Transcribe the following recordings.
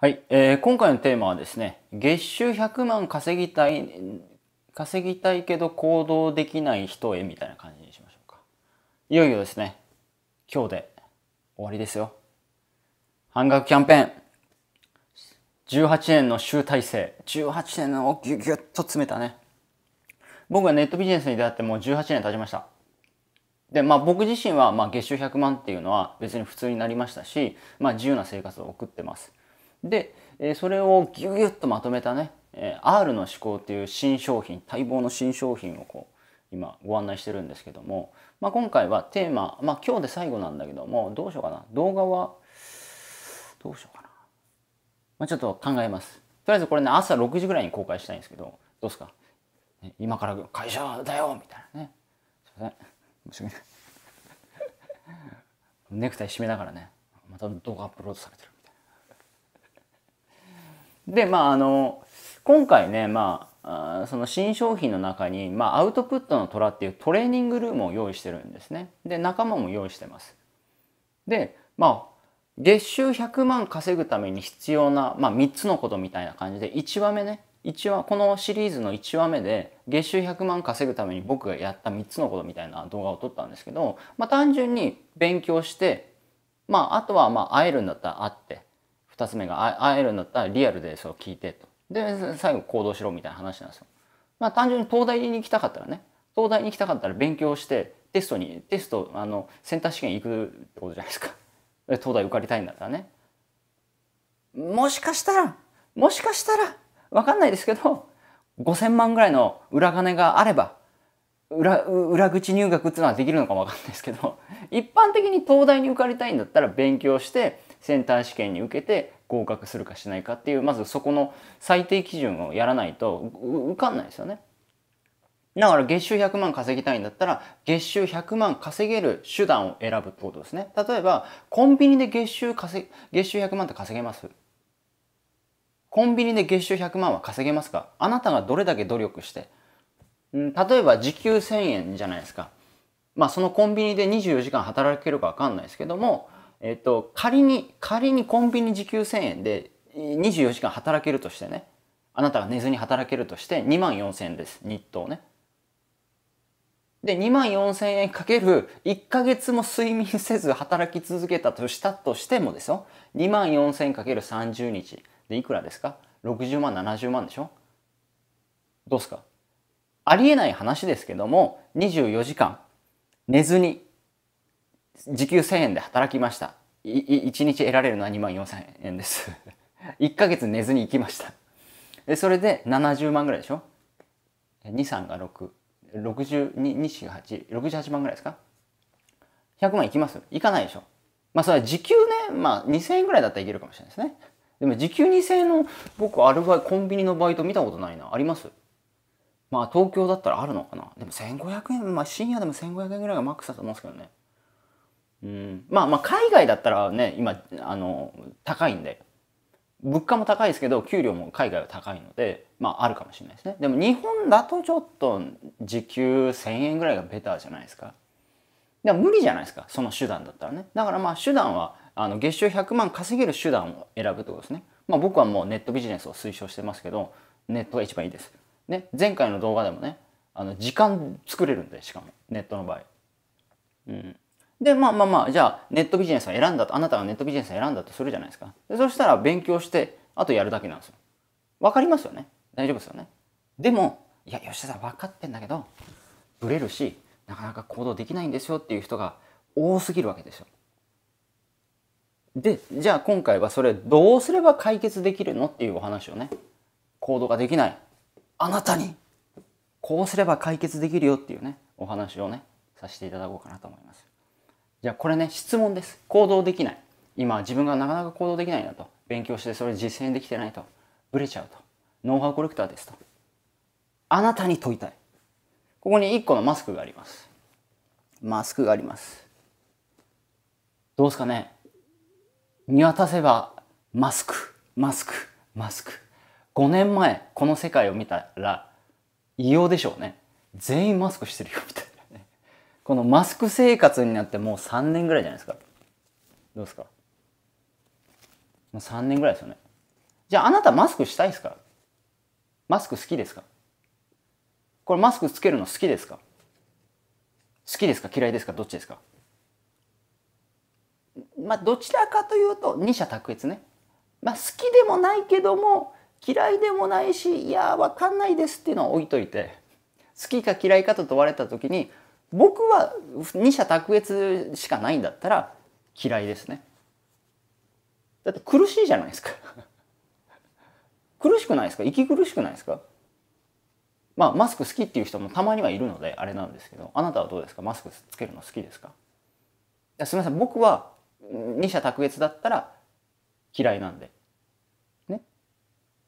はい、えー、今回のテーマはですね月収100万稼ぎたい稼ぎたいけど行動できない人へみたいな感じにしましょうかいよいよですね今日で終わりですよ半額キャンペーン18年の集大成18年のをギュギュッと詰めたね僕はネットビジネスに出会ってもう18年経ちましたで、まあ僕自身はまあ月収100万っていうのは別に普通になりましたし、まあ自由な生活を送ってます。で、えそれをギュギュッとまとめたね、え R の思考っていう新商品待望の新商品をこう今ご案内してるんですけども、まあ、今回はテーマ、まあ、今日で最後なんだけどもどうしようかな動画はどうしようかな、まあ、ちょっと考えますとりあえずこれね朝6時ぐらいに公開したいんですけどどうですか、今から会社だよみたいなねすいません申し訳ない ネクタイ締めながらねまた動画アップロードされてるでまああの今回ねまあその新商品の中に、まあ、アウトプットの虎っていうトレーニングルームを用意してるんですね。で仲間も用意してます。でまあ月収100万稼ぐために必要な、まあ、3つのことみたいな感じで1話目ね1話このシリーズの1話目で月収100万稼ぐために僕がやった3つのことみたいな動画を撮ったんですけど、まあ、単純に勉強して、まあ、あとはまあ会えるんだったら会って2つ目が会えるんだったらリアルでそれを聞いてとで最後行動しろみたいな話なんですよまあ単純に東大に行きたかったらね東大に行きたかったら勉強してテストにテストあのセンター試験行くってことじゃないですか 東大受かりたいんだったらねもしかしたらもしかしたら分かんないですけど5,000万ぐらいの裏金があれば裏裏口入学っていうのはできるのかも分かんないですけど一般的に東大に受かりたいんだったら勉強してセンター試験に受けて合格するかしないかっていうまずそこの最低基準をやらないと受かんないですよね。だから月収100万稼ぎたいんだったら月収100万稼げる手段を選ぶってことですね。例えばコンビニで月収稼月収100万って稼げますコンビニで月収100万は稼げますかあなたがどれだけ努力して。例えば時給1000円じゃないですか。まあそのコンビニで24時間働けるかわかんないですけども、えっと、仮に仮にコンビニ時給1000円で24時間働けるとしてねあなたが寝ずに働けるとして2万4000円です日当ねで2万4000円かける1か月も睡眠せず働き続けたとしたとしてもですよ2万4000円かける30日でいくらですか60万70万でしょどうすかありえない話ですけども24時間寝ずに時給1000円で働きました。い1日得られるのは2万4000円です。1 ヶ月寝ずに行きました。で、それで70万ぐらいでしょ ?2、3が6、62、2、8、68万ぐらいですか ?100 万いきますいかないでしょまあそれは時給ね、まあ2000円ぐらいだったらいけるかもしれないですね。でも時給2000円の僕アルバイコンビニのバイト見たことないな。ありますまあ東京だったらあるのかな。でも1500円、まあ深夜でも1500円ぐらいがマックスだと思うんですけどね。うん、まあまあ海外だったらね今あの高いんで物価も高いですけど給料も海外は高いのでまああるかもしれないですねでも日本だとちょっと時給1,000円ぐらいがベターじゃないですかでも無理じゃないですかその手段だったらねだからまあ手段はあの月収100万稼げる手段を選ぶってことですねまあ僕はもうネットビジネスを推奨してますけどネットが一番いいですね前回の動画でもねあの時間作れるんでしかもネットの場合うんで、まあまあまあ、じゃあネットビジネスを選んだと、あなたがネットビジネスを選んだとするじゃないですか。でそしたら勉強して、あとやるだけなんですよ。わかりますよね。大丈夫ですよね。でも、いや、吉田さん分かってんだけど、ブレるし、なかなか行動できないんですよっていう人が多すぎるわけですよ。で、じゃあ今回はそれどうすれば解決できるのっていうお話をね、行動ができない、あなたに、こうすれば解決できるよっていうね、お話をね、させていただこうかなと思います。じゃあこれね質問です行動できない今自分がなかなか行動できないなと勉強してそれ実践できてないとブレちゃうとノウハウコレクターですとあなたに問いたいここに1個のマスクがありますマスクがありますどうですかね見渡せばマスクマスクマスク5年前この世界を見たら異様でしょうね全員マスクしてるよみたいなこのマスク生活になってもう3年ぐらいじゃないですかどうですかもう3年ぐらいですよねじゃああなたマスクしたいですかマスク好きですかこれマスクつけるの好きですか好きですか嫌いですかどっちですかまあどちらかというと二者択一ね。まあ好きでもないけども嫌いでもないしいやわかんないですっていうのは置いといて好きか嫌いかと問われた時に僕は二者卓越しかないんだったら嫌いですね。だって苦しいじゃないですか 苦しくないですか息苦しくないですかまあマスク好きっていう人もたまにはいるのであれなんですけどあなたはどうですかマスクつけるの好きですかすみません僕は二者卓越だったら嫌いなんで。ね。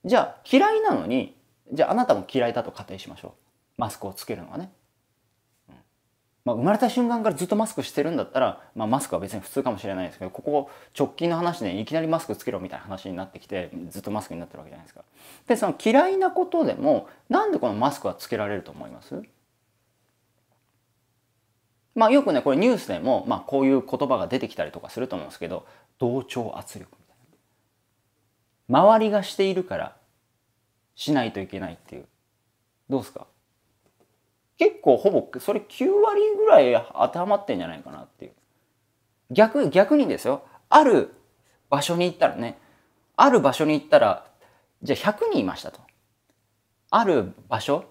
じゃあ嫌いなのにじゃああなたも嫌いだと仮定しましょう。マスクをつけるのはね。まあ、生まれた瞬間からずっとマスクしてるんだったら、まあ、マスクは別に普通かもしれないですけどここ直近の話でいきなりマスクつけろみたいな話になってきてずっとマスクになってるわけじゃないですか。でその嫌いなことでもなんでこのマスクはつけられると思いますまあよくねこれニュースでも、まあ、こういう言葉が出てきたりとかすると思うんですけど同調圧力みたいな周りがしているからしないといけないっていうどうですか結構ほぼそれ9割ぐらい当てはまってんじゃないかなっていう逆逆にですよある場所に行ったらねある場所に行ったらじゃあ100人いましたとある場所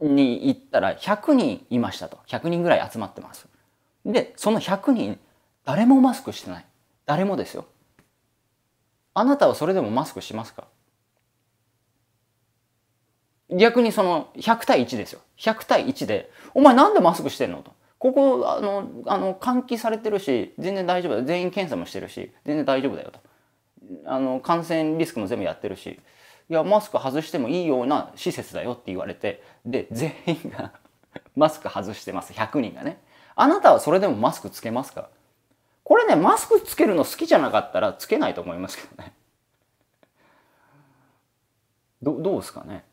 に行ったら100人いましたと100人ぐらい集まってますでその100人誰もマスクしてない誰もですよあなたはそれでもマスクしますか逆にその100対1ですよ。100対1で、お前なんでマスクしてんのと。ここ、あの、あの、換気されてるし、全然大丈夫だよ。全員検査もしてるし、全然大丈夫だよと。あの、感染リスクも全部やってるし、いや、マスク外してもいいような施設だよって言われて、で、全員が マスク外してます。100人がね。あなたはそれでもマスクつけますかこれね、マスクつけるの好きじゃなかったらつけないと思いますけどね。ど、どうですかね。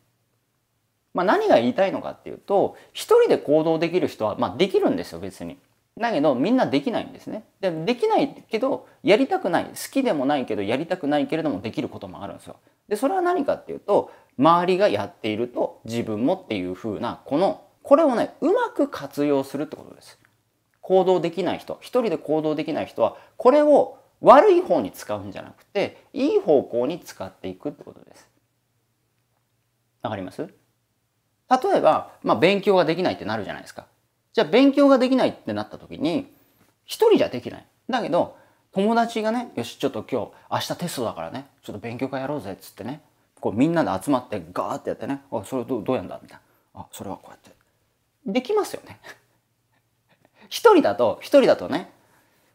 まあ、何が言いたいのかっていうと一人で行動できる人は、まあ、できるんですよ別に。だけどみんなできないんですねで。できないけどやりたくない好きでもないけどやりたくないけれどもできることもあるんですよ。でそれは何かっていうと周りがやっていると自分もっていうふうなこのこれをねうまく活用するってことです。行動できない人一人で行動できない人はこれを悪い方に使うんじゃなくていい方向に使っていくってことです。わかります例えば、まあ、勉強ができないってなるじゃないですか。じゃあ勉強ができないってなった時に、一人じゃできない。だけど、友達がね、よし、ちょっと今日、明日テストだからね、ちょっと勉強会やろうぜ、っつってね、こうみんなで集まってガーってやってね、あ、それどうやんだみたいな。あ、それはこうやって。できますよね。一人だと、一人だとね、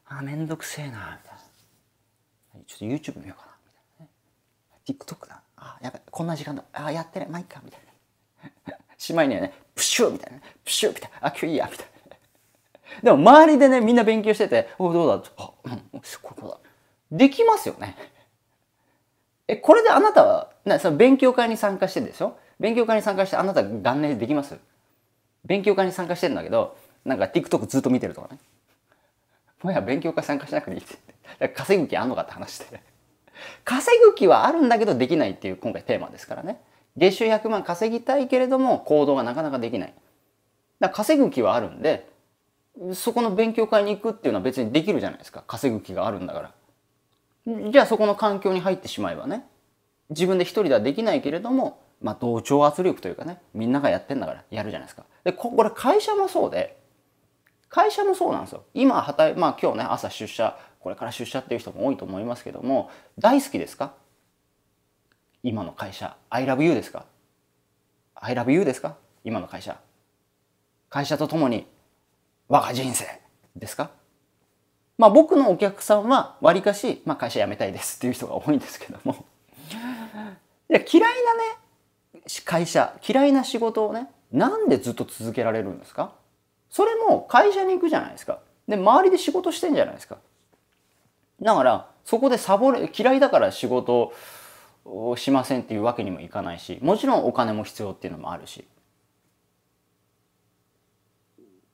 あ、めんどくせえな、みたいな。ちょっと YouTube 見ようかな、みたいなね。TikTok だ。あ、やべ、こんな時間だ。あ、やってね、まあ、いっか、みたいな。しまいにはね、プシューみたいな、プシューみたいな、あ、今日いいや、みたいな。でも周りでね、みんな勉強してて、おどうだあ、うん、ここだ。できますよね。え、これであなたは、なその勉強会に参加してるでしょ勉強会に参加してあなた元年できます勉強会に参加してるんだけど、なんか TikTok ずっと見てるとかね。もや勉強会参加しなくていいって。稼ぐ気あんのかって話して。稼ぐ気はあるんだけどできないっていう今回テーマですからね。月収100万稼ぎたいけれども行動がなかなかできない。だ稼ぐ気はあるんで、そこの勉強会に行くっていうのは別にできるじゃないですか。稼ぐ気があるんだから。じゃあそこの環境に入ってしまえばね、自分で一人ではできないけれども、まあ同調圧力というかね、みんながやってんだからやるじゃないですか。で、これ会社もそうで、会社もそうなんですよ。今働、まあ今日ね、朝出社、これから出社っていう人も多いと思いますけども、大好きですか今の会社 I love you ですか I love you ですか今の会社会社とともに我が人生ですかまあ僕のお客さんはわりかし、まあ、会社辞めたいですっていう人が多いんですけども いや嫌いなね会社嫌いな仕事をねなんでずっと続けられるんですかそれも会社に行くじゃないですかで周りで仕事してんじゃないですかだからそこでサボれ嫌いだから仕事をしませんっていうわけにもいかないしもちろんお金も必要っていうのもあるし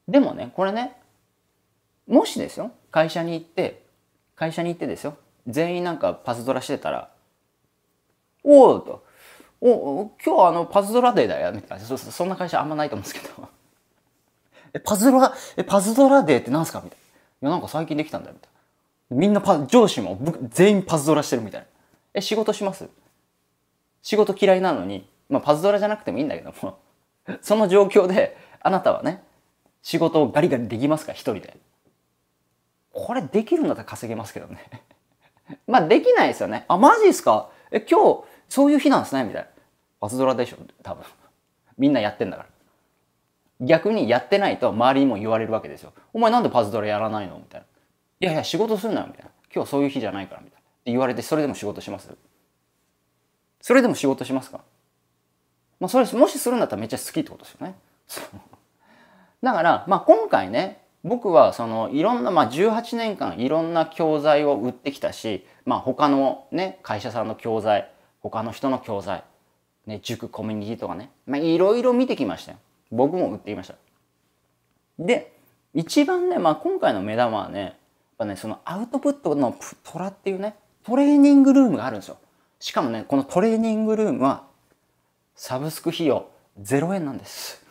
でもねこれねもしですよ会社に行って会社に行ってですよ全員なんかパズドラしてたら「おお」と「お今日あのパズドラデーだよ」みたいなそそんな会社あんまないと思うんですけど え「パズドラえパズドラデーって何すか?」みたいな「いやなんか最近できたんだよ」みたいなみんなパ上司も全員パズドラしてるみたいなえ、仕事します仕事嫌いなのに、まあ、パズドラじゃなくてもいいんだけども、その状況で、あなたはね、仕事をガリガリできますか一人で。これできるんだったら稼げますけどね。まあ、できないですよね。あ、マジですかえ、今日、そういう日なんですねみたいな。パズドラでしょ多分。みんなやってんだから。逆にやってないと周りにも言われるわけですよ。お前なんでパズドラやらないのみたいな。いやいや、仕事すんなよみたいな。今日そういう日じゃないから、みたいな。言われてそれでも仕事しますそれでも仕事しますかまあそれもしするんだったらめっちゃ好きってことですよね。だから、まあ、今回ね僕はそのいろんな、まあ、18年間いろんな教材を売ってきたし、まあ、他の、ね、会社さんの教材他の人の教材、ね、塾コミュニティとかね、まあ、いろいろ見てきましたよ僕も売っていましたで一番ね、まあ、今回の目玉はねやっぱねそのアウトプットの虎っていうねトレーニングルームがあるんですよ。しかもね、このトレーニングルームは、サブスク費用0円なんです。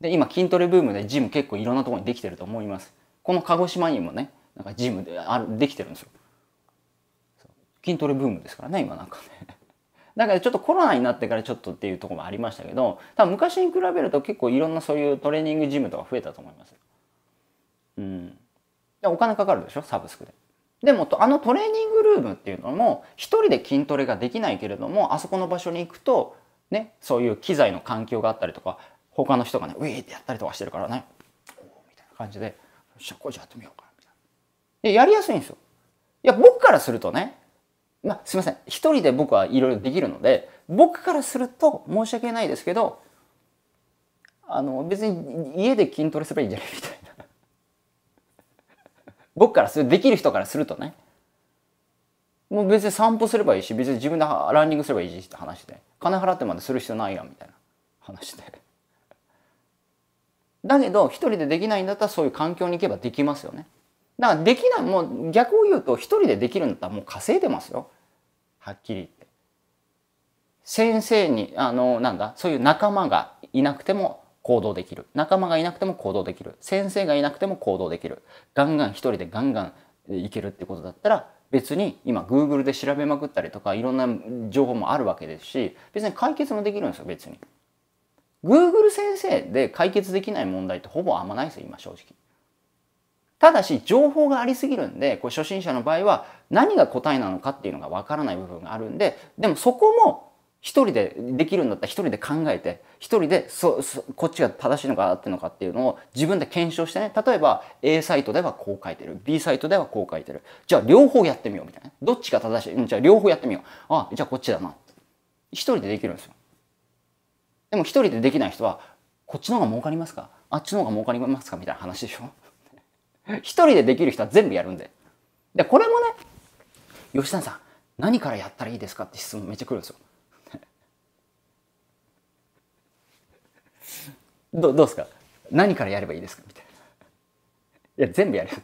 で、今筋トレブームでジム結構いろんなところにできてると思います。この鹿児島にもね、なんかジムであるできてるんですよ。筋トレブームですからね、今なんかね。だからちょっとコロナになってからちょっとっていうとこもありましたけど、多分昔に比べると結構いろんなそういうトレーニングジムとか増えたと思います。うん。お金かかるでしょ、サブスクで。でもあのトレーニングルームっていうのも一人で筋トレができないけれどもあそこの場所に行くとねそういう機材の環境があったりとか他の人がねウィーってやったりとかしてるからねおみたいな感じでよっしゃあこれやってみようかみたいなでやりやすいんですよいや僕からするとねまあ、すいません一人で僕はいろいろできるので僕からすると申し訳ないですけどあの別に家で筋トレすればいいんじゃないみたいな。僕からするできる人からするとねもう別に散歩すればいいし別に自分でランニングすればいいしって話で金払ってまでする必要ないやんみたいな話でだけど一人でできないんだったらそういう環境に行けばできますよねだからできないもう逆を言うと一人でできるんだったらもう稼いでますよはっきり言って先生にあのなんだそういう仲間がいなくても行動できる仲間がいなくても行動できる先生がいなくても行動できるガンガン一人でガンガンいけるってことだったら別に今 Google で調べまくったりとかいろんな情報もあるわけですし別に解決もできるんですよ別に。Google 先生で解決できない問題ってほぼあんまないですよ今正直。ただし情報がありすぎるんでこれ初心者の場合は何が答えなのかっていうのがわからない部分があるんででもそこも一人でできるんだったら一人で考えて一人でそそこっちが正しいのか合ってるのかっていうのを自分で検証してね例えば A サイトではこう書いてる B サイトではこう書いてるじゃあ両方やってみようみたいなどっちが正しいじゃあ両方やってみようあじゃあこっちだな一人でできるんですよでも一人でできない人はこっちの方が儲かりますかあっちの方が儲かりますかみたいな話でしょ 一人でできる人は全部やるんででこれもね吉田さん何からやったらいいですかって質問めっちゃくるんですよどどうですか何からやればいいですかみたいな。いや、全部やるよっ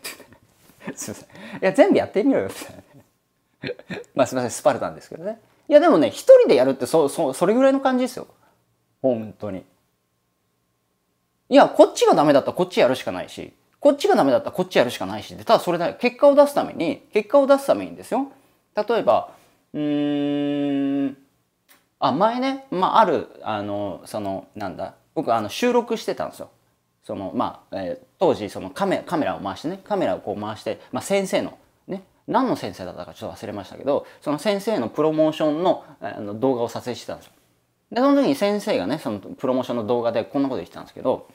て。すいません。いや、全部やってみろよって。まあすいません、スパルタンですけどね。いや、でもね、一人でやるってそ、そ、それぐらいの感じですよ。本当に。いや、こっちがダメだったらこっちやるしかないし、こっちがダメだったらこっちやるしかないし、で、ただそれだけ、結果を出すために、結果を出すためにですよ。例えば、うーん、あ、前ね、まあ、ある、あの、その、なんだ、僕あの収録してたんですよそのまあ、えー、当時そのカメカメラを回してねカメラをこう回して、まあ、先生のね何の先生だったかちょっと忘れましたけどその先生のプロモーションのあの動画を撮影してたんですよでその時に先生がねそのプロモーションの動画でこんなこと言ってたんですけど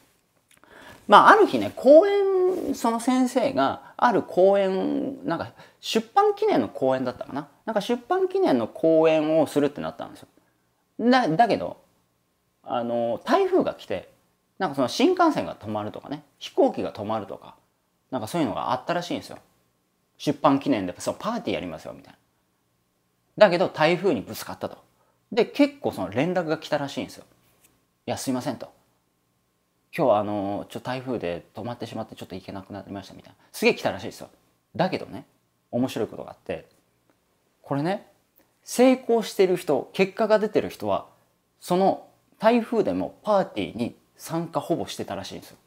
まあある日ね公演その先生がある公演なんか出版記念の公演だったかななんか出版記念の公演をするってなったんですよだだけどあの台風が来てなんかその新幹線が止まるとかね飛行機が止まるとかなんかそういうのがあったらしいんですよ出版記念でそのパーティーやりますよみたいなだけど台風にぶつかったとで結構その連絡が来たらしいんですよいやすいませんと今日あのちょ台風で止まってしまってちょっと行けなくなりましたみたいなすげえ来たらしいですよだけどね面白いことがあってこれね成功してる人結果が出てる人はその台風でもパーティーに参加ほぼしてたらしいんですよ。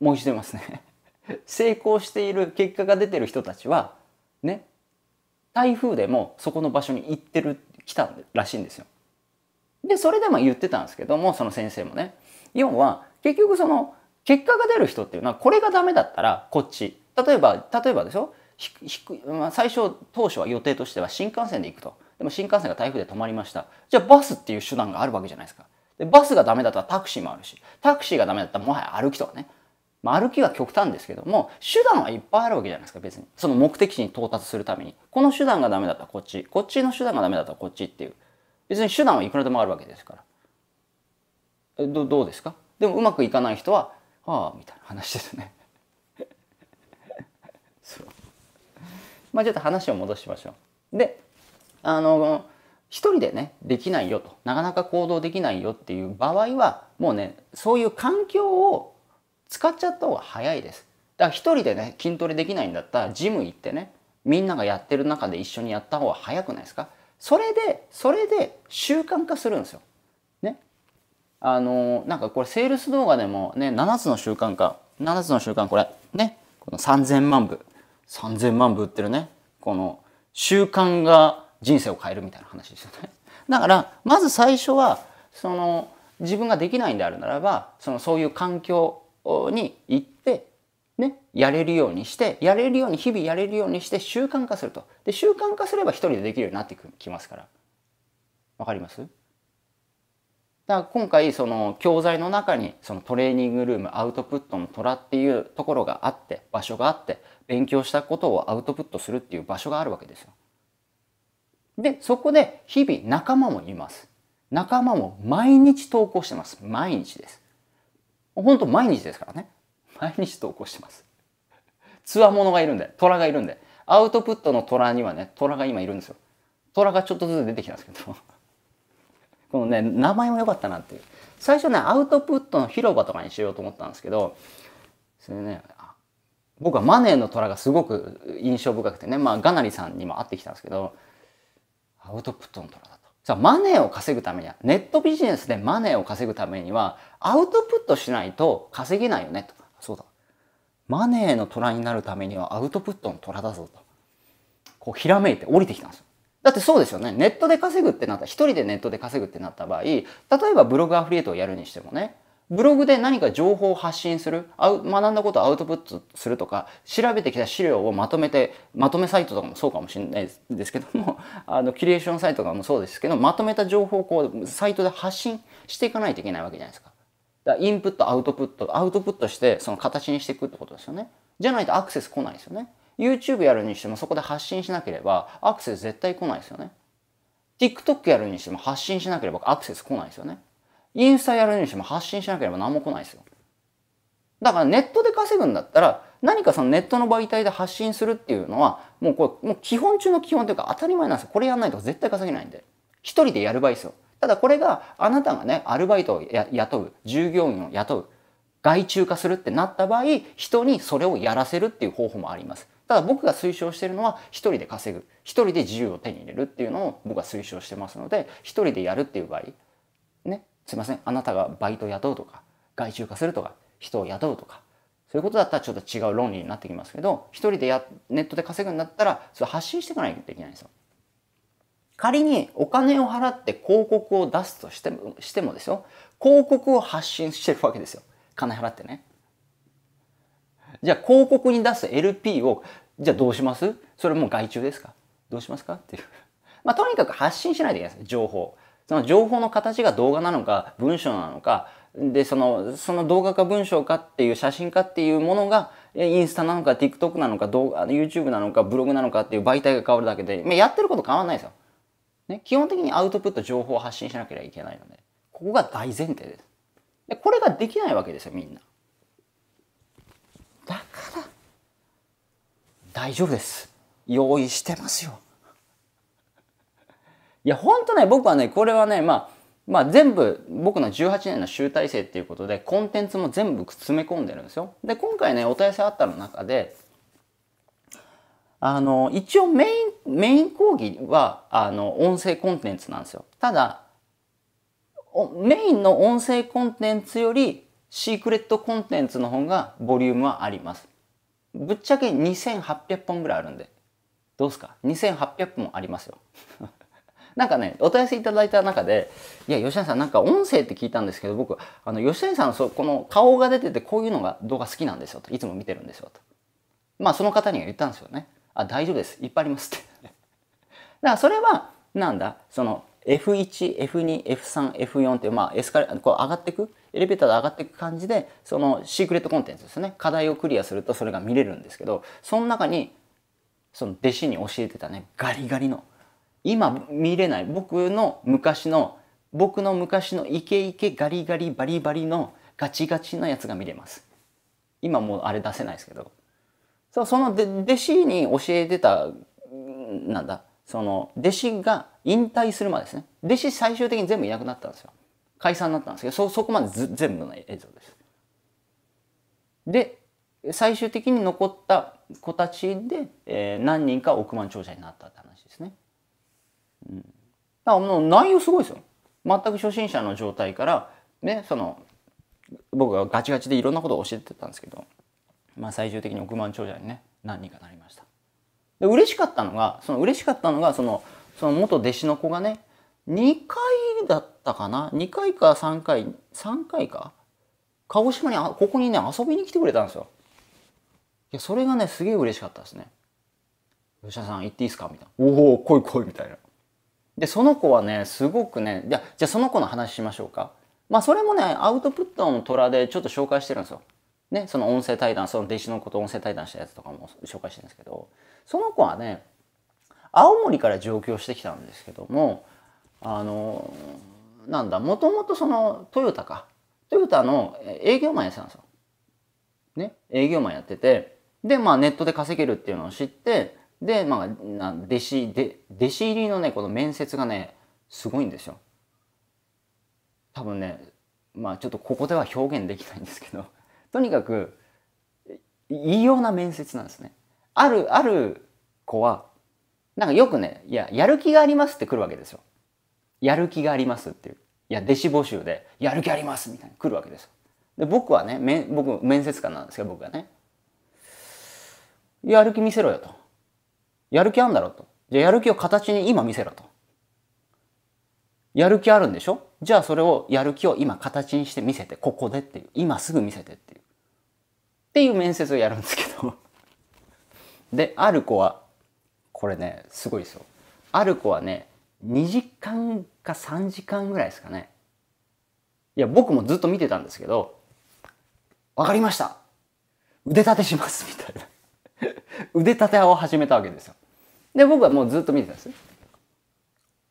もう一度言いますね 成功している結果が出てる人たちはね台風でもそこの場所に行ってる来たらしいんですよ。でそれでも言ってたんですけどもその先生もね要は結局その結果が出る人っていうのはこれがダメだったらこっち例えば例えばでしょ最初当初は予定としては新幹線で行くとでも新幹線が台風で止まりました。じゃあバスっていう手段があるわけじゃないですか。でバスがダメだったらタクシーもあるし、タクシーがダメだったらもはや歩きとかね。まあ、歩きは極端ですけども、手段はいっぱいあるわけじゃないですか、別に。その目的地に到達するために。この手段がダメだったらこっち、こっちの手段がダメだったらこっちっていう。別に手段はいくらでもあるわけですから。どどうですかでもうまくいかない人は、はあ、みたいな話ですね。まあちょっと話を戻しましょう。で、あの一人でねできないよとなかなか行動できないよっていう場合はもうねそういう環境を使っちゃった方が早いです。だから一人でね筋トレできないんだったらジム行ってねみんながやってる中で一緒にやった方が早くないですかそれでそれで習慣化するんですよ。ね。あのなんかこれセールス動画でもね7つの習慣化7つの習慣これねこの3000万部3000万部売ってるねこの習慣が人生を変えるみたいな話ですよね。だからまず最初はその自分ができないんであるならばそのそういう環境に行ってね、やれるようにして、やれるように、日々やれるようにして習慣化すると。で、習慣化すれば一人でできるようになってきますから。わかりますだから今回、その教材の中に、そのトレーニングルーム、アウトプットの虎っていうところがあって、場所があって、勉強したことをアウトプットするっていう場所があるわけですよ。で、そこで日々仲間もいます。仲間も毎日投稿してます。毎日です。本当毎日ですからね。毎日投稿してます。つわものがいるんで、虎がいるんで。アウトプットの虎にはね、虎が今いるんですよ。虎がちょっとずつ出てきたんですけど。このね、名前も良かったなっていう。最初ね、アウトプットの広場とかにしようと思ったんですけど、それね、僕はマネーの虎がすごく印象深くてね、まあ、ガナリさんにも会ってきたんですけど、アウトプットの虎だと。じゃあマネーを稼ぐためにはネットビジネスでマネーを稼ぐためにはアウトプットしないと稼げないよねと。そうだ。マネーの虎になるためにはアウトプットの虎だぞと。こうひらめいて降りてきたんですよ。だってそうですよね。ネットで稼ぐってなった一人でネットで稼ぐってなった場合、例えばブログアフリエイトをやるにしてもね、ブログで何か情報を発信する、学んだことをアウトプットするとか、調べてきた資料をまとめて、まとめサイトとかもそうかもしれないですけども、あの、キュレーションサイトとかもそうですけど、まとめた情報をこう、サイトで発信していかないといけないわけじゃないですか。だインプット、アウトプット、アウトプットして、その形にしていくってことですよね。じゃないとアクセス来ないですよね。YouTube やるにしてもそこで発信しなければ、アクセス絶対来ないですよね。TikTok やるにしても発信しなければアクセス来ないですよね。インスタやるにしても発信しなければ何も来ないですよ。だからネットで稼ぐんだったら、何かそのネットの媒体で発信するっていうのは、もうこれ、もう基本中の基本というか当たり前なんですよ。これやんないと絶対稼げないんで。一人でやる場合ですよ。ただこれがあなたがね、アルバイトを雇う、従業員を雇う、外注化するってなった場合、人にそれをやらせるっていう方法もあります。ただ僕が推奨してるのは一人で稼ぐ一人で自由を手に入れるっていうのを僕は推奨してますので一人でやるっていう場合ねすいませんあなたがバイト雇うとか外注化するとか人を雇うとかそういうことだったらちょっと違う論理になってきますけど一人でやネットで稼ぐんだったらそれ発信していかないといけないんですよ。仮にお金を払って広告を出すとしてもしてもですよ広告を発信してるわけですよ金払ってね。じゃあ広告に出す LP をじゃあどうしますそれもう外注ですかどうしますかっていう。まあとにかく発信しないといけないです情報。その情報の形が動画なのか文章なのかでそのその動画か文章かっていう写真かっていうものがインスタなのか TikTok なのか動画 YouTube なのかブログなのかっていう媒体が変わるだけで、まあ、やってること変わんないですよ、ね、基本的にアウトプット情報を発信しなければいけないのでここが大前提ですでこれができないわけですよみんなだから大丈夫です用意してますよいや、ほんとね、僕はね、これはね、まあ、まあ全部僕の18年の集大成っていうことでコンテンツも全部詰め込んでるんですよ。で今回ねお問い合わせあったの中であの一応メインメイン講義はあの音声コンテンツなんですよ。ただメインの音声コンテンツよりシークレットコンテンツの方がボリュームはあります。ぶっちゃけ2800本ぐらいあるんでどうすか2800本ありますよ。なんかね、お問い合わせいただいた中で、いや、吉谷さんなんか音声って聞いたんですけど、僕、あの、吉谷さんそこの顔が出てて、こういうのが動画好きなんですよと、いつも見てるんですよと。まあ、その方には言ったんですよね。あ、大丈夫です。いっぱいありますって。だからそれは、なんだ、その、F1、F2、F3、F4 って、まあ、エスカレ、こう上がっていく、エレベーターで上がっていく感じで、そのシークレットコンテンツですね。課題をクリアするとそれが見れるんですけど、その中に、その弟子に教えてたね、ガリガリの今見れない僕の昔の僕の昔のイケイケガリガリバリバリのガチガチのやつが見れます今もうあれ出せないですけどその弟子に教えてたなんだその弟子が引退するまでですね弟子最終的に全部いなくなったんですよ解散になったんですけどそそこまで全部の映像ですで最終的に残った子たちで、えー、何人か億万長者になったって話うん、だからもう内容すごいですよ。全く初心者の状態から、ね、その、僕がガチガチでいろんなことを教えてたんですけど、まあ最終的に億万長者にね、何人かなりました。で、嬉しかったのが、その嬉しかったのが、その、その元弟子の子がね、2回だったかな ?2 回か3回、3回か鹿児島にあ、ここにね、遊びに来てくれたんですよ。いや、それがね、すげえ嬉しかったですね。吉田さん行っていいですかみたいな。おお、来い来いみたいな。で、その子はね、すごくね、じゃじゃあその子の話しましょうか。まあそれもね、アウトプットの虎でちょっと紹介してるんですよ。ね、その音声対談、その弟子の子と音声対談したやつとかも紹介してるんですけど、その子はね、青森から上京してきたんですけども、あの、なんだ、もともとそのトヨタか。トヨタの営業マンやってたんですよ。ね、営業マンやってて、で、まあネットで稼げるっていうのを知って、で、まあ、弟子で弟子入りのねこの面接がねすごいんですよ。多分ねまあちょっとここでは表現できないんですけど とにかく異様な面接なんですね。あるある子はなんかよくね「いややる気があります」って来るわけですよ。やる気がありますっていう。いや弟子募集で「やる気あります」みたいに来るわけですよ。で僕はね面僕面接官なんですけど僕がね「やる気見せろよ」と。やる気あんだろと。じゃあやる気を形に今見せろと。やる気あるんでしょじゃあそれをやる気を今形にして見せて、ここでっていう。今すぐ見せてっていう。っていう面接をやるんですけど。で、ある子は、これね、すごいですよ。ある子はね、2時間か3時間ぐらいですかね。いや、僕もずっと見てたんですけど、わかりました腕立てしますみたいな。腕立てを始めたわけですよ。で、僕はもうずっと見てたんです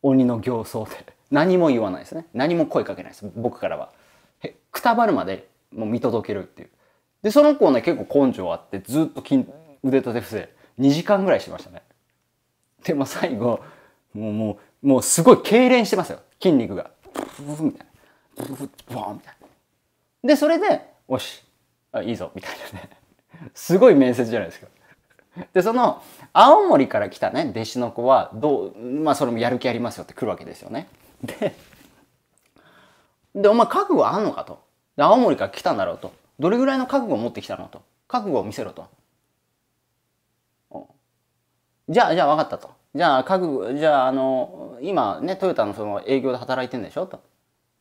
鬼の形相で。何も言わないですね。何も声かけないです。僕からは。くたばるまでもう見届けるっていう。で、その子ね、結構根性あって、ずっと筋腕立て伏せ、2時間ぐらいしてましたね。で、も最後、もう、もう、もうすごい痙攣してますよ。筋肉が。ブフみたいな。ブフボーンみたいな。で、それで、おし、あ、いいぞ、みたいなね。すごい面接じゃないですか。でその青森から来たね弟子の子はどう、まあ、それもやる気ありますよって来るわけですよね。ででお前覚悟あんのかとで青森から来たんだろうとどれぐらいの覚悟を持ってきたのと覚悟を見せろと。じゃあじゃあ分かったと。じゃあ覚悟じゃああの今ねトヨタのその営業で働いてんでしょと。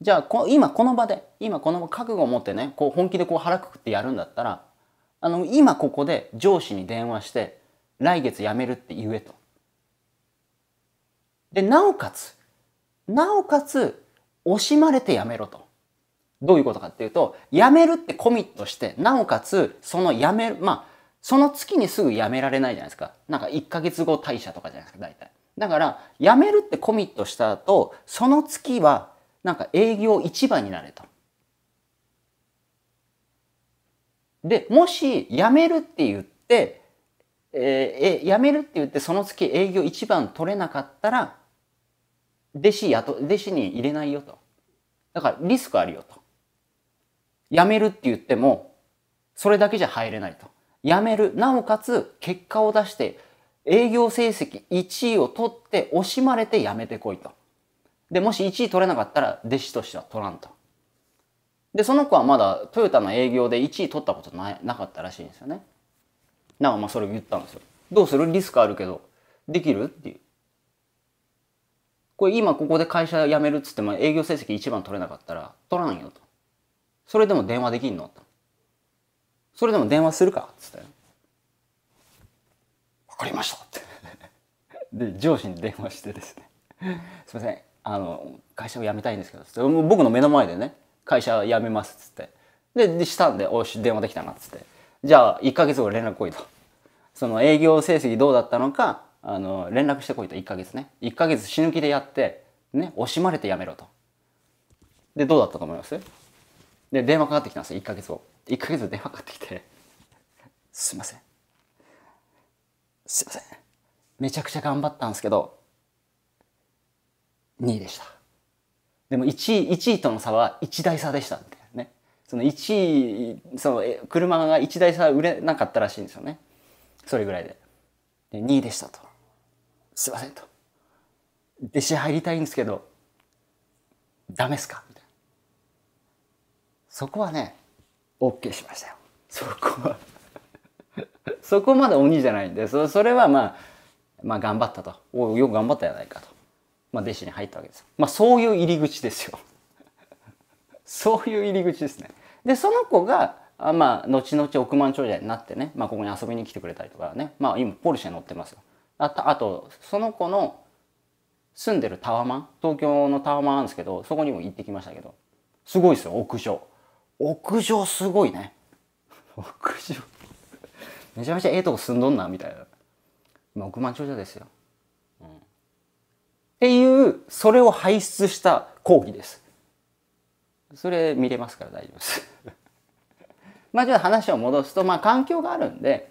じゃあこ今この場で今この覚悟を持ってねこう本気でこう腹くくってやるんだったらあの、今ここで上司に電話して、来月辞めるって言えと。で、なおかつ、なおかつ、惜しまれて辞めろと。どういうことかっていうと、辞めるってコミットして、なおかつ、その辞める、まあ、その月にすぐ辞められないじゃないですか。なんか1ヶ月後退社とかじゃないですか、大体。だから、辞めるってコミットした後、その月は、なんか営業一番になれと。で、もし辞めるって言って、えー、辞めるって言ってその月営業一番取れなかったら、弟子雇、弟子に入れないよと。だからリスクあるよと。辞めるって言っても、それだけじゃ入れないと。辞める。なおかつ、結果を出して、営業成績1位を取って惜しまれて辞めてこいと。で、もし1位取れなかったら、弟子としては取らんと。でその子はまだトヨタの営業で1位取ったことななかったらしいんですよねなおまあそれを言ったんですよどうするリスクあるけどできるっていうこれ今ここで会社辞めるっつっても営業成績1番取れなかったら取らんよとそれでも電話できんのとそれでも電話するかっつったよかりましたって で上司に電話してですね すいませんあの会社を辞めたいんですけど僕の目の前でね会社辞めますっつってででしたんで「おし電話できたな」っつって「じゃあ1ヶ月後連絡来い」とその営業成績どうだったのかあの連絡してこいと1ヶ月ね1ヶ月死ぬ気でやってね惜しまれて辞めろとでどうだったと思いますで電話かかってきたんですよ1ヶ月後1ヶ月電話かかってきて「すいませんすいませんめちゃくちゃ頑張ったんですけど2位でした」でも1位、1位との差は1台差でしたみたいなね。その1位、その車が1台差売れなかったらしいんですよね。それぐらいで。で2位でしたと。すいませんと。弟子入りたいんですけど、ダメっすかみたいな。そこはね、OK しましたよ。そこはそこまで鬼じゃないんで、それはまあ、まあ頑張ったと。およく頑張ったじゃないかと。まあ、弟子に入ったわけです。まあ、そういう入り口ですよ。そういう入り口ですね。で、その子が、あまあ、後々億万長者になってね、まあ、ここに遊びに来てくれたりとかね、まあ、今、ポルシェ乗ってますよ。あと、あとその子の住んでるタワマン、東京のタワマンなんですけど、そこにも行ってきましたけど、すごいですよ、屋上。屋上すごいね。屋上。めちゃめちゃええとこ住んどんな、みたいな。まあ、億万長者ですよ。っていう、それを輩出した講義です。それ見れますから大丈夫です まあちょっと話を戻すと、まあ環境があるんで、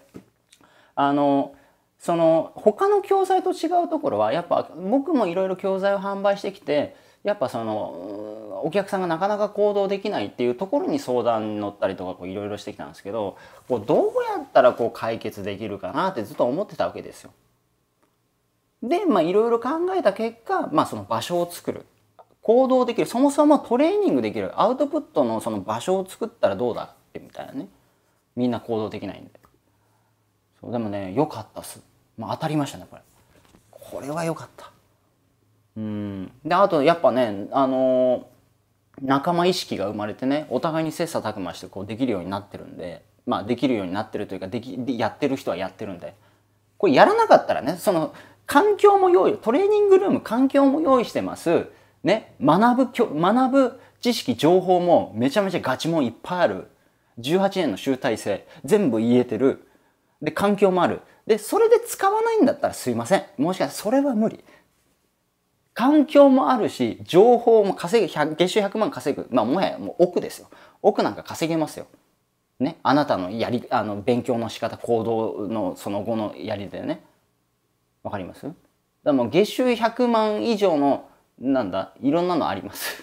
あの、その他の教材と違うところはやっぱ僕もいろいろ教材を販売してきてやっぱそのお客さんがなかなか行動できないっていうところに相談に乗ったりとかいろいろしてきたんですけどこうどうやったらこう解決できるかなってずっと思ってたわけですよ。で、まあ、いろいろ考えた結果、まあ、その場所を作る。行動できる。そもそもトレーニングできる。アウトプットのその場所を作ったらどうだってみたいなね。みんな行動できないんで。そうでもね、良かったっす。まあ、当たりましたね、これ。これは良かった。うん。で、あと、やっぱね、あのー、仲間意識が生まれてね、お互いに切磋琢磨してこうできるようになってるんで、まあ、できるようになってるというか、でき、やってる人はやってるんで。これやらなかったらね、その、環境も用意、トレーニングルーム、環境も用意してます。ね、学ぶ、学ぶ知識、情報もめちゃめちゃガチもいっぱいある。18年の集大成、全部言えてる。で、環境もある。で、それで使わないんだったらすいません。もしかしたらそれは無理。環境もあるし、情報も稼ぐ、月収100万稼ぐ。まあ、もはやもう奥ですよ。奥なんか稼げますよ。ね。あなたのやり、あの、勉強の仕方、行動のその後のやりでね。わかりますだもう月収100万以上の、なんだ、いろんなのあります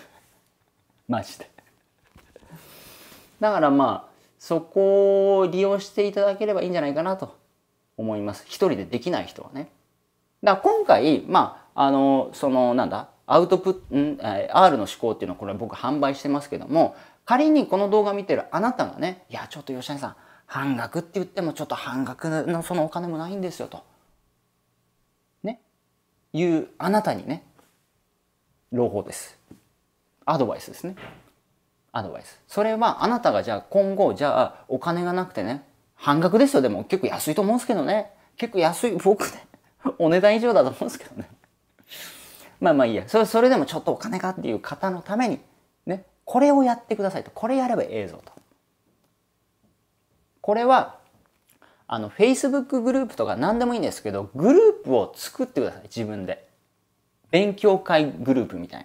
マジでだからまあ、そこを利用していただければいいんじゃないかなと思います。一人でできない人はね。だから今回、まあ、あの、その、なんだ、アウトプット、R の思考っていうのはこれ僕販売してますけども、仮にこの動画見てるあなたがね、いや、ちょっと吉谷さん、半額って言ってもちょっと半額のそのお金もないんですよと。いうあなたにね朗報ですアドバイスですねアドバイスそれはあなたがじゃあ今後じゃあお金がなくてね半額ですよでも結構安いと思うんですけどね結構安い僕ね お値段以上だと思うんですけどねまあまあいいやそれそれでもちょっとお金かっていう方のためにねこれをやってくださいとこれやればええぞとこれはあの、Facebook グループとか何でもいいんですけど、グループを作ってください、自分で。勉強会グループみたい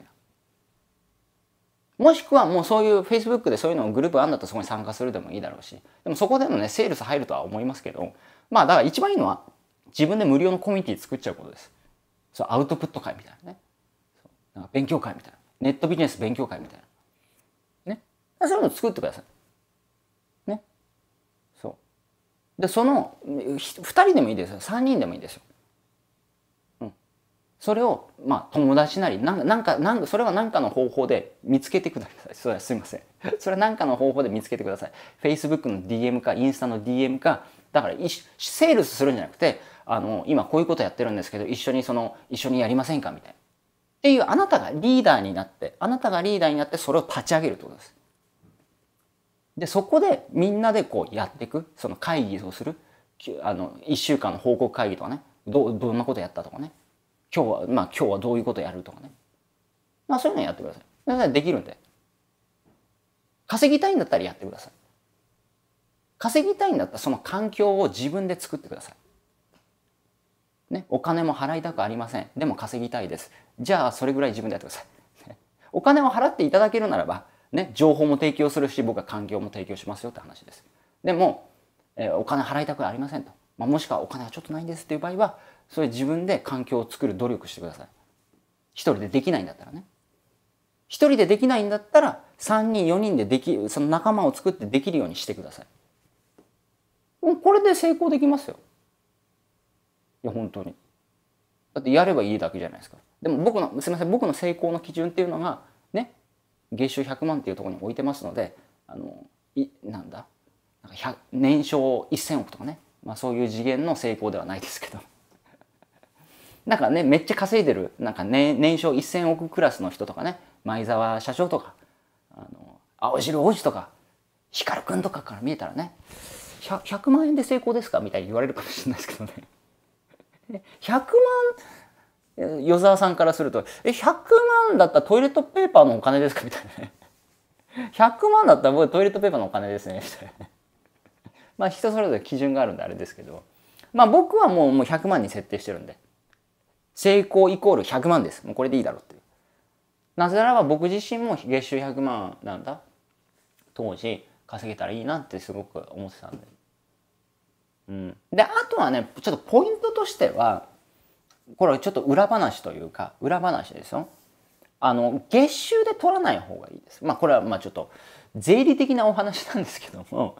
な。もしくはもうそういう Facebook でそういうのをグループあんだったらそこに参加するでもいいだろうし、でもそこでのね、セールス入るとは思いますけど、まあだから一番いいのは自分で無料のコミュニティ作っちゃうことです。そう、アウトプット会みたいなね。なんか勉強会みたいな。ネットビジネス勉強会みたいな。ね。そういうの作ってください。でその二人でもいいですよ三人でもいいですよ。うん、それを、まあ、友達なりなんかなんかそれは何かの方法で見つけてくださいそれはすいません それは何かの方法で見つけてください Facebook の DM かインスタの DM かだからセールスするんじゃなくてあの今こういうことやってるんですけど一緒にその一緒にやりませんかみたいなっていうあなたがリーダーになってあなたがリーダーになってそれを立ち上げるってことですでそこでみんなでこうやっていくその会議をするあの1週間の報告会議とかねどどんなことやったとかね今日はまあ今日はどういうことやるとかねまあそういうのやってくださいできるんで稼ぎたいんだったらやってください稼ぎたいんだったらその環境を自分で作ってくださいねお金も払いたくありませんでも稼ぎたいですじゃあそれぐらい自分でやってくださいお金を払っていただけるならばね、情報も提供するし僕は環境も提供しますよって話です。でも、えー、お金払いたくありませんと、まあ、もしくはお金はちょっとないんですっていう場合はそれ自分で環境を作る努力してください。一人でできないんだったらね。一人でできないんだったら3人4人でできその仲間を作ってできるようにしてください。これで成功できますよ。いや本当に。だってやればいいだけじゃないですか。でも僕のすみません僕の成功の基準っていうのが月収100万っていうところに置いてますのであのいなんだ年商1,000億とかね、まあ、そういう次元の成功ではないですけど なんかねめっちゃ稼いでるなんか、ね、年商1,000億クラスの人とかね前澤社長とかあの青汁王子とか光くんとかから見えたらね 100, 100万円で成功ですかみたいに言われるかもしれないですけどね100 万与沢さんからすると「え100万だったらトイレットペーパーのお金ですか?」みたいなね「100 万だったら僕トイレットペーパーのお金ですね」みたいな まあ人それぞれ基準があるんであれですけどまあ僕はもうもう100万に設定してるんで成功イコール100万ですもうこれでいいだろうっていうなぜならば僕自身も月収100万なんだ当時稼げたらいいなってすごく思ってたんでうんであとはねちょっとポイントとしてはこれちょっと裏話というか裏話ですよあの月収で取らない方がいいですまあこれはまあちょっと税理的なお話なんですけども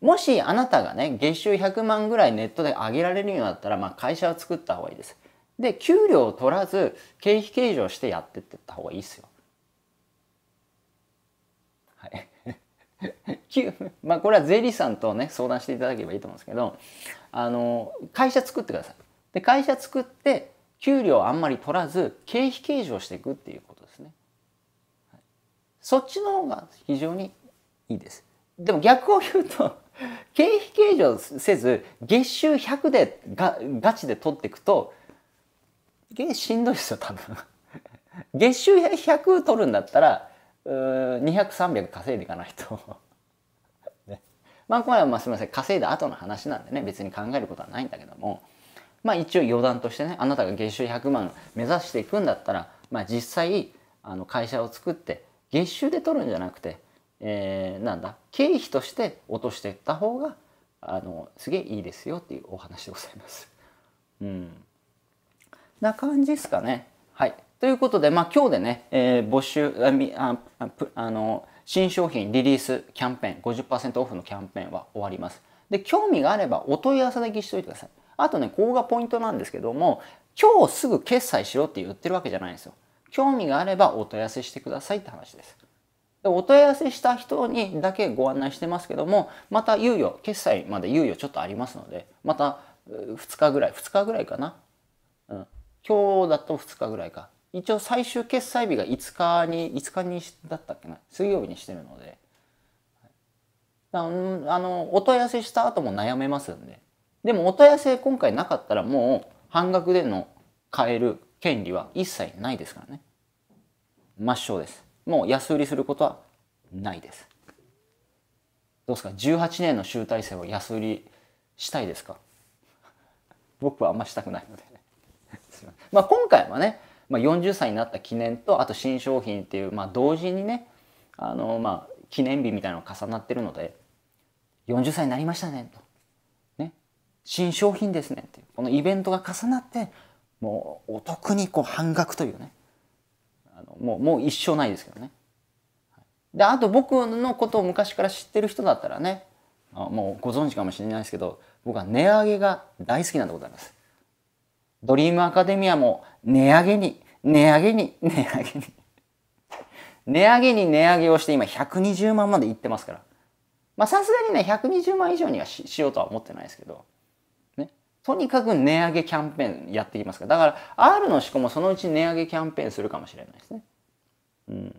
もしあなたがね月収100万ぐらいネットで上げられるようだったら、まあ、会社を作った方がいいですで給料を取らず経費計上してやってってった方がいいですよはい まあこれは税理士さんとね相談していただければいいと思うんですけどあの会社作ってくださいで会社作って給料あんまり取らず経費計上していくっていうことですね、はい、そっちの方が非常にいいですでも逆を言うと 経費計上せず月収100でがガチで取っていくとしんどいですよ多分 月収100取るんだったら200300稼いでいかないと ね、まあこれはまあすみません稼いだ後の話なんでね別に考えることはないんだけどもまあ一応余談としてねあなたが月収100万目指していくんだったら、まあ、実際あの会社を作って月収で取るんじゃなくて、えー、なんだ経費として落としていった方があのすげえいいですよっていうお話でございます。うん、な感じですかね。はいということで、まあ、今日でね、えー、募集ああの新商品リリースキャンペーン50%オフのキャンペーンは終わります。で興味があればお問い合わせだけしておいてください。あとね、ここがポイントなんですけども、今日すぐ決済しろって言ってるわけじゃないんですよ。興味があればお問い合わせしてくださいって話です。でお問い合わせした人にだけご案内してますけども、また猶予、決済まで猶予ちょっとありますので、また2日ぐらい、2日ぐらいかな。うん。今日だと2日ぐらいか。一応最終決済日が5日に、5日にだったっけな。水曜日にしてるので。あの、お問い合わせした後も悩めますんで。でもお合わせ今回なかったらもう半額での買える権利は一切ないですからね。抹消です。もう安売りすることはないです。どうですか ?18 年の集大成を安売りしたいですか僕はあんましたくないので、ね まあ今回はね、まあ、40歳になった記念とあと新商品っていう、まあ、同時にねあの、まあ、記念日みたいなのが重なってるので40歳になりましたねと新商品ですねっていうこのイベントが重なってもうお得にこう半額というねあのもうもう一生ないですけどねであと僕のことを昔から知ってる人だったらねもうご存知かもしれないですけど僕は値上げが大好きなんでございますドリームアカデミアも値上げに値上げに値上げに値上げに値上げをして今120万までいってますからまあさすがにね120万以上にはししようとは思ってないですけどとにかく値上げキャンペーンやっていきますからだから R の仕組もそのうち値上げキャンペーンするかもしれないですね。うん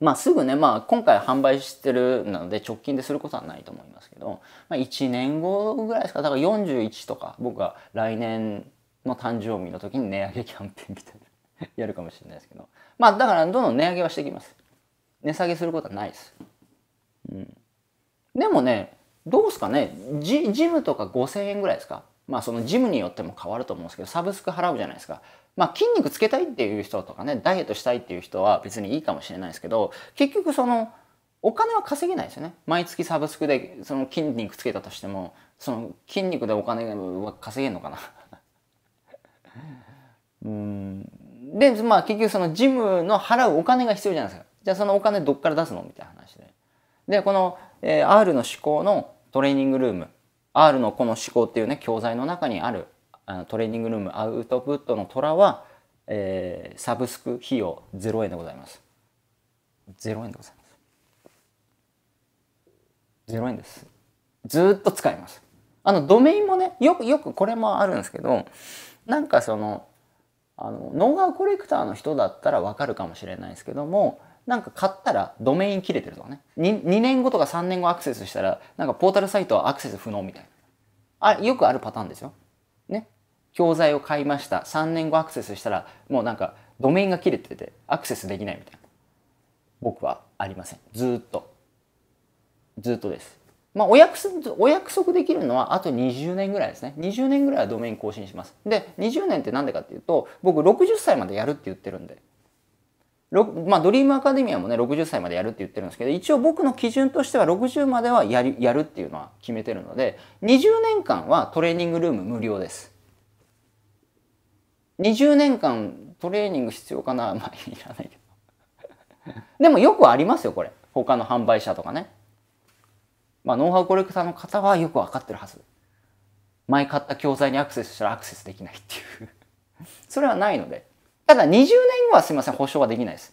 まあすぐね、まあ今回販売してるので直近ですることはないと思いますけど、まあ1年後ぐらいですか、だから41とか、僕は来年の誕生日の時に値上げキャンペーンみたいなやるかもしれないですけど、まあだからどんどん値上げはしてきます。値下げすることはないです。うん。でもね、どうすかね、ジジムとか5000円ぐらいですかまあそのジムによっても変わると思うんですけど、サブスク払うじゃないですか。まあ筋肉つけたいっていう人とかね、ダイエットしたいっていう人は別にいいかもしれないですけど、結局その、お金は稼げないですよね。毎月サブスクでその筋肉つけたとしても、その筋肉でお金は稼げんのかな うん。で、まあ結局そのジムの払うお金が必要じゃないですか。じゃあそのお金どっから出すのみたいな話で。で、この、えー、R の思考のトレーニングルーム。R のこの思考っていうね教材の中にあるあのトレーニングルームアウトプットの虎は、えー、サブスク費用0円でございます。0円でございます。0円です。ずっと使います。あのドメインもねよくよくこれもあるんですけどなんかそのあのノウハウコレクターの人だったらわかるかもしれないですけどもなんか買ったらドメイン切れてるとかね 2, 2年後とか3年後アクセスしたらなんかポータルサイトはアクセス不能みたいなあよくあるパターンですよ。ね教材を買いました3年後アクセスしたらもうなんかドメインが切れててアクセスできないみたいな僕はありませんずっとずっとですまあお約お約束できるのはあと20年ぐらいですね20年ぐらいはドメイン更新しますで20年って何でかっていうと僕60歳までやるって言ってるんでまあ、ドリームアカデミアもね60歳までやるって言ってるんですけど一応僕の基準としては60まではやるやるっていうのは決めてるので20年間はトレーニングルーム無料です20年間トレーニング必要かな まあいらないけどでもよくありますよこれ他の販売者とかねまあノウハウコレクターの方はよく分かってるはず前買った教材にアクセスしたらアクセスできないっていう それはないのでただ20年後はすいません、保証はできないです。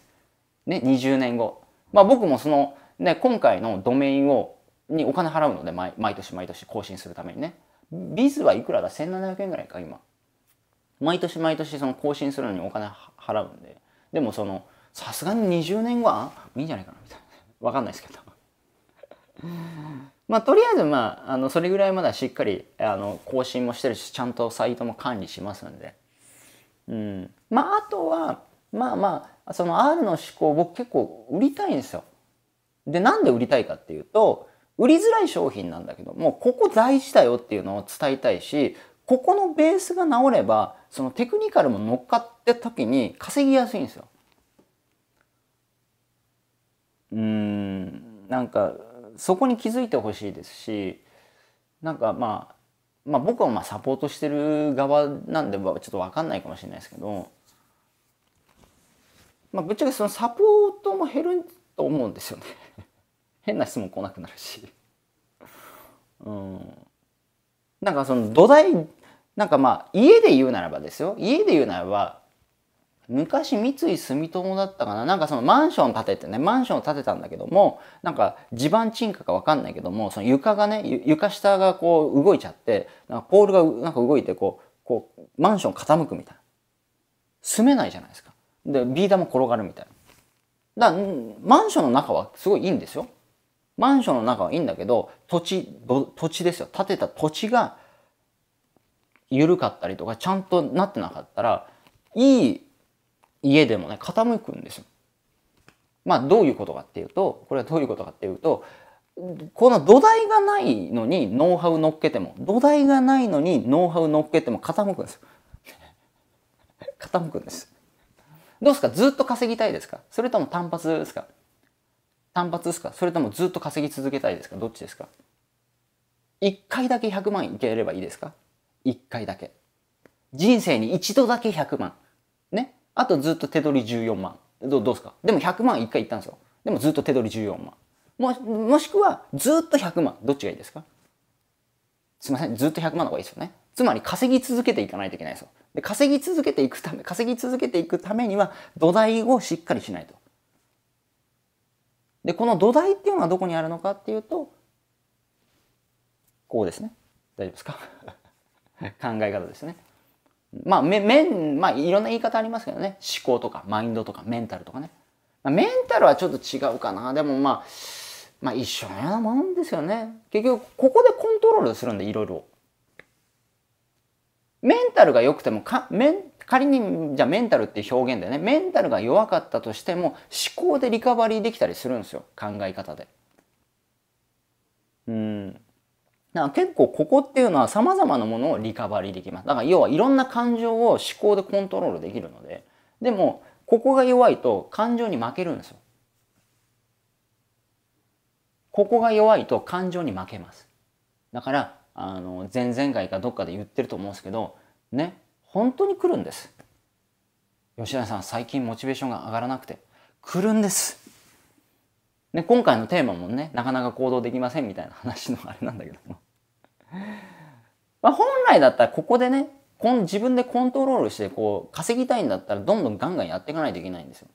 ね、20年後。まあ僕もその、ね、今回のドメインを、にお金払うので毎、毎年毎年更新するためにね。ビズはいくらだ ?1700 円ぐらいか、今。毎年毎年その更新するのにお金払うんで。でもその、さすがに20年後はいいんじゃないかなみたいな。わかんないですけど。まあ、とりあえず、まあ、あのそれぐらいまだしっかりあの更新もしてるしちゃんとサイトも管理しますんでうん、まああとはまあまあその R の思考僕結構売りたいんですよ。でなんで売りたいかっていうと売りづらい商品なんだけどもここ大事だよっていうのを伝えたいしここのベースが治ればそのテクニカルも乗っかって時に稼ぎやすいんですよ。うんなんかそこに気づいてほしいですしなんかまあまあ、僕はまあサポートしてる側なんでちょっと分かんないかもしれないですけど、まあ、ぶっちゃけそのサポートも減ると思うんですよね 変な質問来なくなるしうんなんかその土台なんかまあ家で言うならばですよ家で言うならば昔三井住友だったかななんかそのマンション建ててねマンションを建てたんだけどもなんか地盤沈下か分かんないけどもその床がね床下がこう動いちゃってなんかポールがなんか動いてこうこうマンション傾くみたいな住めないじゃないですかでビー玉転がるみたいなだからマンションの中はすごいいいんですよマンションの中はいいんだけど土地土地ですよ建てた土地が緩かったりとかちゃんとなってなかったらいい家でもね傾くんですよ。まあどういうことかっていうとこれはどういうことかっていうとこの土台がないのにノウハウ乗っけても土台がないのにノウハウ乗っけても傾くんですよ。傾くんです。どうですかずっと稼ぎたいですかそれとも単発ですか単発ですかそれともずっと稼ぎ続けたいですかどっちですか一回だけ100万いければいいですか一回だけ。人生に一度だけ100万。あとずっと手取り14万。どうですかでも100万1回いったんですよ。でもずっと手取り14万。ももしくはずっと100万。どっちがいいですかすいません。ずっと100万の方がいいですよね。つまり稼ぎ続けていかないといけないですよ。で稼ぎ続けていくため、稼ぎ続けていくためには土台をしっかりしないと。で、この土台っていうのはどこにあるのかっていうと、こうですね。大丈夫ですか 考え方ですね。まあ、面、まあ、いろんな言い方ありますけどね。思考とか、マインドとか、メンタルとかね。まあ、メンタルはちょっと違うかな。でもまあ、まあ一緒のようなもんですよね。結局、ここでコントロールするんで、いろいろ。メンタルが良くても、か、メン、仮に、じゃあメンタルって表現でね、メンタルが弱かったとしても、思考でリカバリーできたりするんですよ。考え方で。うん。だから結構ここっていうのは様々なものをリカバリーできます。だから要はいろんな感情を思考でコントロールできるので、でもここが弱いと感情に負けるんですよ。ここが弱いと感情に負けます。だから、あの、前々回かどっかで言ってると思うんですけど、ね、本当に来るんです。吉田さん、最近モチベーションが上がらなくて、来るんです。ね、今回のテーマもね、なかなか行動できませんみたいな話のあれなんだけども。まあ本来だったらここでね、こん自分でコントロールしてこう稼ぎたいんだったらどんどんガンガンやっていかないといけないんですよ。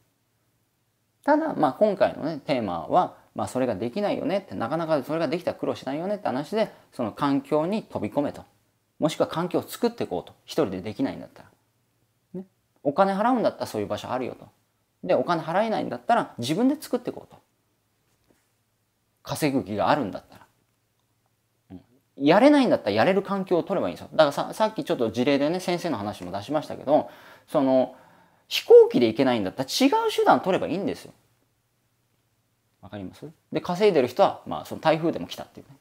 ただ、まあ今回のね、テーマは、まあそれができないよねって、なかなかそれができたら苦労しないよねって話で、その環境に飛び込めと。もしくは環境を作っていこうと。一人でできないんだったら。ね、お金払うんだったらそういう場所あるよと。で、お金払えないんだったら自分で作っていこうと。稼ぐ気があるんだったら。やれないんだったらやれる環境を取ればいいんですよ。だからささっきちょっと事例でね、先生の話も出しましたけど、その、飛行機で行けないんだったら違う手段取ればいいんですよ。わかりますで、稼いでる人は、まあ、その台風でも来たっていうね。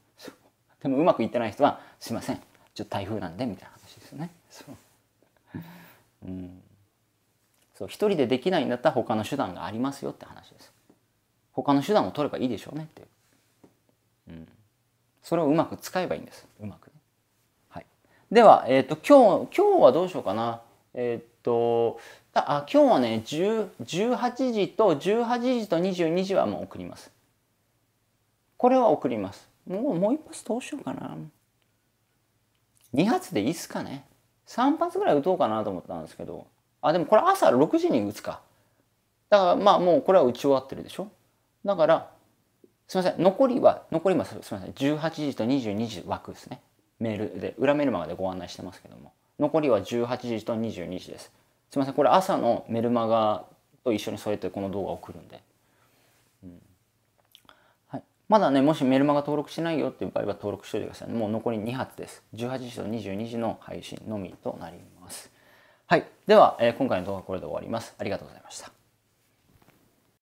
でもうまくいってない人は、すいません、ちょっと台風なんで、みたいな話ですよね。そう。うん。そう、一人でできないんだったら他の手段がありますよって話です。他の手段を取ればいいでしょうねっていう。それをうまく使えばいいんですうまく、ね、はい、では、えーと、今日今日はどうしようかなえっ、ー、とあ今日はね18時と18時と22時はもう送りますこれは送りますもうもう一発どうしようかな2発でいいっすかね3発ぐらい打とうかなと思ったんですけどあでもこれ朝6時に打つかだからまあもうこれは打ち終わってるでしょだからすみません残りは残りもすみません18時と22時枠ですねメールで裏メルマガでご案内してますけども残りは18時と22時ですすみませんこれ朝のメルマガと一緒に添えてこの動画を送るんで、うんはい、まだねもしメルマガ登録しないよっていう場合は登録しておいてください、ね、もう残り2発です18時と22時の配信のみとなりますはいでは、えー、今回の動画はこれで終わりますありがとうございました